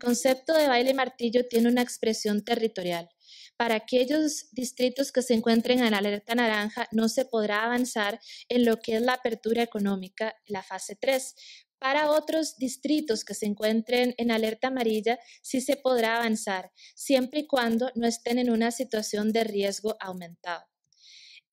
concepto de baile martillo tiene una expresión territorial. Para aquellos distritos que se encuentren en alerta naranja, no se podrá avanzar en lo que es la apertura económica, la fase 3. Para otros distritos que se encuentren en alerta amarilla, sí se podrá avanzar, siempre y cuando no estén en una situación de riesgo aumentado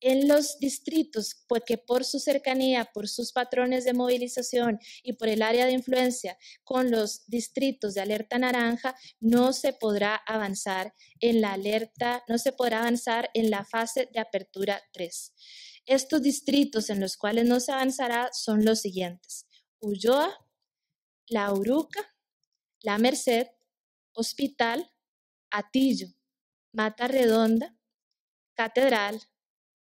en los distritos, porque pues, por su cercanía, por sus patrones de movilización y por el área de influencia con los distritos de alerta naranja, no se podrá avanzar en la alerta, no se podrá avanzar en la fase de apertura 3. Estos distritos en los cuales no se avanzará son los siguientes: Ulloa, La Uruca, La Merced, Hospital, Atillo, Mata Redonda, Catedral,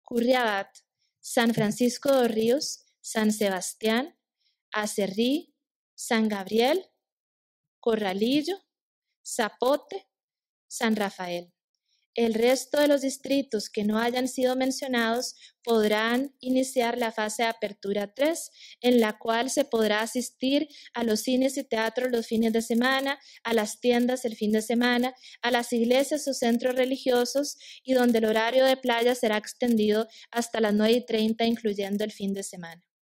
Curriabat, San Francisco de Ríos, San Sebastián, Acerrí, San Gabriel, Corralillo, Zapote, San Rafael. El resto de los distritos que no hayan sido mencionados podrán iniciar la fase de apertura 3, en la cual se podrá asistir a los cines y teatros los fines de semana, a las tiendas el fin de semana, a las iglesias o centros religiosos y donde el horario de playa será extendido hasta las 9 y 30, incluyendo el fin de semana.